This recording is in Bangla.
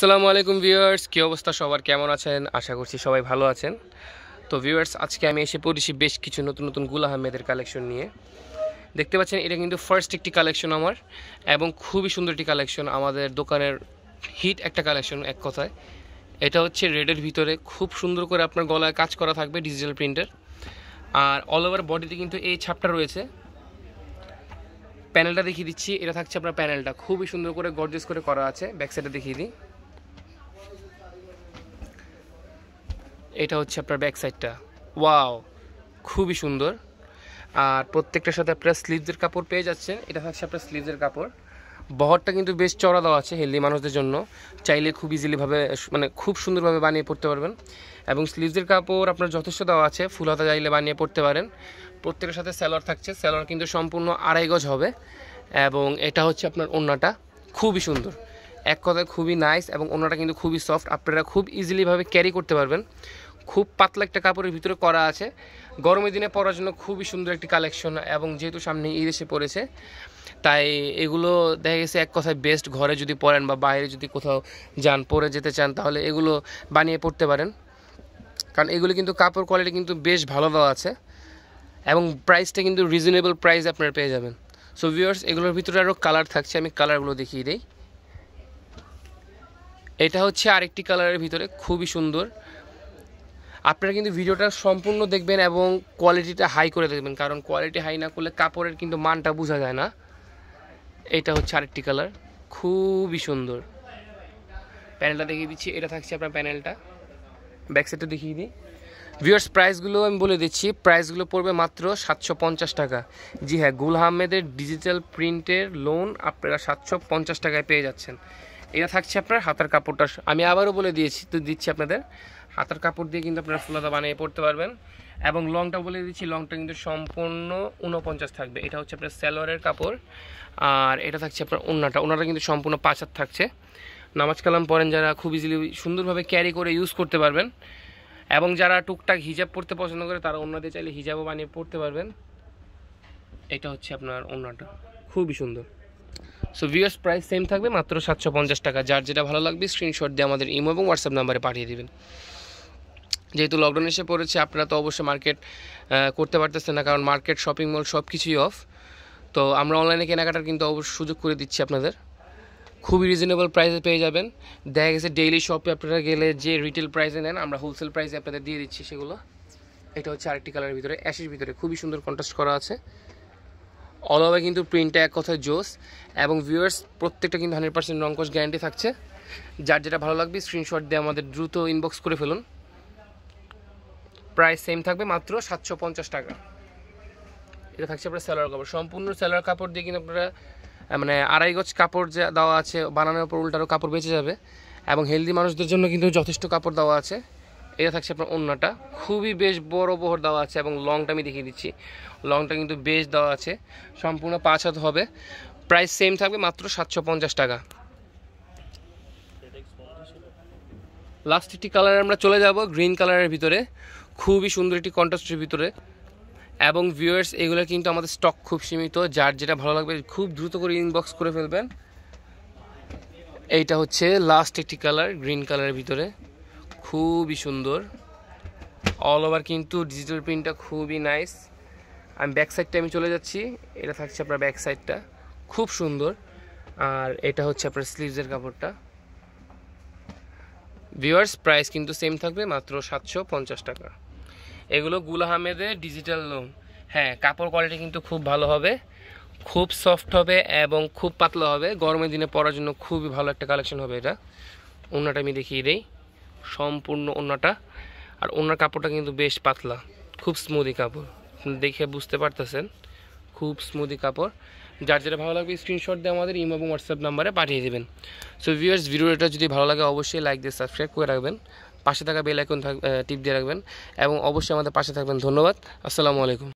আসসালামু আলাইকুম ভিউয়ার্স কী অবস্থা সবার কেমন আছেন আশা করছি সবাই ভালো আছেন তো ভিউয়ার্স আজকে আমি এসে পড়েছি বেশ কিছু নতুন নতুন গুল আহমেদের কালেকশন নিয়ে দেখতে পাচ্ছেন এটা কিন্তু ফার্স্ট একটি কালেকশন আমার এবং খুবই সুন্দর একটি কালেকশন আমাদের দোকানের হিট একটা কালেকশন এক কথায় এটা হচ্ছে রেডের ভিতরে খুব সুন্দর করে আপনার গলায় কাজ করা থাকবে ডিজিটাল প্রিন্টার আর অল ওভার বডিতে কিন্তু এই ছাপটা রয়েছে প্যানেলটা দেখিয়ে দিচ্ছি এটা থাকছে আপনার প্যানেলটা খুবই সুন্দর করে গর্জেস করে করা আছে ব্যাক সাইডে দেখিয়ে দিই এটা হচ্ছে আপনার ব্যাক সাইডটা ওয়াও খুবই সুন্দর আর প্রত্যেকটার সাথে আপনারা স্লিভসের কাপড় পেয়ে যাচ্ছেন এটা হচ্ছে আপনার স্লিভসের কাপড় বহরটা কিন্তু বেশ চড়া দেওয়া আছে হেলদি মানুষদের জন্য চাইলে খুব ইজিলিভাবে মানে খুব সুন্দরভাবে বানিয়ে পড়তে পারবেন এবং স্লিভসের কাপড় আপনার যথেষ্ট দেওয়া আছে ফুল হাতা চাইলে বানিয়ে পড়তে পারেন প্রত্যেকের সাথে স্যালোয়ার থাকছে স্যালোয়ার কিন্তু সম্পূর্ণ আড়াই গজ হবে এবং এটা হচ্ছে আপনার ওন্নাটা খুবই সুন্দর এক কথায় খুবই নাইস এবং ওনাটা কিন্তু খুবই সফট আপনারা খুব ইজিলিভাবে ক্যারি করতে পারবেন খুব পাতলা একটা কাপড়ের ভিতরে করা আছে গরমের দিনে পরার জন্য খুবই সুন্দর একটি কালেকশন এবং যেহেতু সামনে এই দেশে পড়েছে তাই এগুলো দেখা গেছে এক কথায় বেস্ট ঘরে যদি পড়েন বা বাইরে যদি কোথাও যান পরে যেতে চান তাহলে এগুলো বানিয়ে পড়তে পারেন কারণ এগুলো কিন্তু কাপড় কোয়ালিটি কিন্তু বেশ ভালো দেওয়া আছে এবং প্রাইসটা কিন্তু রিজনেবল প্রাইস আপনারা পেয়ে যাবেন সো ভিউয়ার্স এগুলোর ভিতরে আরও কালার থাকছে আমি কালারগুলো দেখিয়ে দিই এটা হচ্ছে আরেকটি কালারের ভিতরে খুবই সুন্দর আপনারা কিন্তু ভিডিওটা সম্পূর্ণ দেখবেন এবং কোয়ালিটিটা হাই করে দেখবেন কারণ কোয়ালিটি হাই না করলে কাপড়ের কিন্তু মানটা বোঝা যায় না এটা হচ্ছে আরেকটি কালার খুবই সুন্দর প্যানেলটা দেখিয়ে দিচ্ছি এটা থাকছে আপনার প্যানেলটা ব্যাকসাইডটা দেখিয়ে দিই ভিউয়ার্স প্রাইসগুলো আমি বলে দিচ্ছি প্রাইসগুলো পড়বে মাত্র সাতশো পঞ্চাশ টাকা জি হ্যাঁ গুল আহমেদের ডিজিটাল প্রিন্টের লোন আপনারা সাতশো পঞ্চাশ টাকায় পেয়ে যাচ্ছেন এটা থাকছে আপনার হাতার কাপড়টা আমি আবারও বলে দিয়েছি তো দিচ্ছি আপনাদের হাতার কাপড় দিয়ে কিন্তু আপনারা ফুলাদা বানিয়ে পড়তে পারবেন এবং লংটা বলে দিচ্ছি লংটা কিন্তু সম্পূর্ণ উনপঞ্চাশ থাকবে এটা হচ্ছে আপনার স্যালোয়ারের কাপড় আর এটা থাকছে আপনার ওনাটা ওনাটা কিন্তু সম্পূর্ণ পাঁচার থাকছে নামাজ কালাম পরেন যারা খুব ইজিলি সুন্দরভাবে ক্যারি করে ইউজ করতে পারবেন এবং যারা টুকটাক হিজাব পড়তে পছন্দ করে তারা ওনাদের চাইলে হিজাবও বানিয়ে পড়তে পারবেন এটা হচ্ছে আপনার ওনাটা খুবই সুন্দর সো ভিউস প্রাইস সেম থাকবে মাত্র সাতশো টাকা যার যেটা ভালো লাগবে স্ক্রিনশট দিয়ে আমাদের ইমো এবং হোয়াটসঅ্যাপ নাম্বারে পাঠিয়ে দেবেন যেহেতু লকডাউন এসে পড়েছে আপনারা তো অবশ্যই মার্কেট করতে পারতেছেন না কারণ মার্কেট শপিং মল সব কিছুই অফ তো আমরা অনলাইনে কেনাকাটার কিন্তু অবশ্যই সুযোগ করে দিচ্ছি আপনাদের খুবই রিজনেবল প্রাইসে পেয়ে যাবেন দেখা গেছে ডেইলি শপে আপনারা গেলে যে রিটেল প্রাইসে নেন আমরা হোলসেল প্রাইসে আপনাদের দিয়ে দিচ্ছি সেগুলো এটা হচ্ছে আরেকটি কালারের ভিতরে অ্যাশের ভিতরে খুবই সুন্দর কন্ট্রাস্ট করা আছে অল ওভার কিন্তু প্রিন্টটা এক কথায় জোস এবং ভিউয়ার্স প্রত্যেকটা কিন্তু হান্ড্রেড পার্সেন্ট রঙ্কশ গ্যারান্টি থাকছে যার যেটা ভালো লাগবে স্ক্রিনশট দিয়ে আমাদের দ্রুত ইনবক্স করে ফেলুন প্রাইস সেম থাকবে মাত্র সাতশো পঞ্চাশ টাকা এটা থাকছে আপনার স্যালোয়ার কাপড় সম্পূর্ণ স্যালোয়ার কাপড় দিয়ে কিন্তু আপনারা মানে আড়াই গজ কাপড় যে দেওয়া আছে বানানোর উপর উল্টারও কাপড় বেঁচে যাবে এবং হেলদি মানুষদের জন্য কিন্তু যথেষ্ট কাপড় দেওয়া আছে এটা থাকছে আপনার অন্যটা খুবই বেশ বড় বহর দেওয়া আছে এবং লংটা আমি দেখিয়ে দিচ্ছি লংটা কিন্তু বেশ দেওয়া আছে সম্পূর্ণ পাঁচ হাত হবে প্রাইস সেম থাকবে মাত্র সাতশো টাকা লাস্ট একটি কালারে আমরা চলে যাব গ্রিন কালারের ভিতরে খুবই সুন্দর একটি কন্ট্রাস্টের ভিতরে এবং ভিউয়ার্স এগুলো কিন্তু আমাদের স্টক খুব সীমিত যার যেটা ভালো লাগবে খুব দ্রুত করে ইনবক্স করে ফেলবেন এইটা হচ্ছে লাস্ট একটি কালার গ্রিন কালারের ভিতরে খুবই সুন্দর অল ওভার কিন্তু ডিজিটাল প্রিন্টটা খুবই নাইস আমি ব্যাক সাইডটা আমি চলে যাচ্ছি এটা থাকছে আপনার ব্যাক সাইডটা খুব সুন্দর আর এটা হচ্ছে আপনার স্লিভসের কাপড়টা ভিউয়ার্স প্রাইস কিন্তু সেম থাকবে মাত্র সাতশো পঞ্চাশ টাকা এগুলো গুল আহমেদের ডিজিটাল লোন হ্যাঁ কাপড় কোয়ালিটি কিন্তু খুব ভালো হবে খুব সফট হবে এবং খুব পাতলা হবে গরমের দিনে পরার জন্য খুবই ভালো একটা কালেকশন হবে এটা ওনাটা আমি দেখিয়ে দেই সম্পূর্ণ ওনাটা আর ওনার কাপড়টা কিন্তু বেশ পাতলা খুব স্মুদি কাপড় দেখে বুঝতে পারতেছেন খুব স্মুদি কাপড় যার যেটা ভালো লাগবে স্ক্রিনশট দিয়ে আমাদের ইমো এবং হোয়াটসঅ্যাপ নাম্বারে পাঠিয়ে দেবেন সো ভিউয়ার্স ভিডিওটা যদি ভালো লাগে অবশ্যই লাইক দিয়ে সাবস্ক্রাইব করে রাখবেন পাশে থাকা বেল আইকন টিপ দিয়ে রাখবেন এবং অবশ্যই আমাদের পাশে থাকবেন ধন্যবাদ আসসালামু আলাইকুম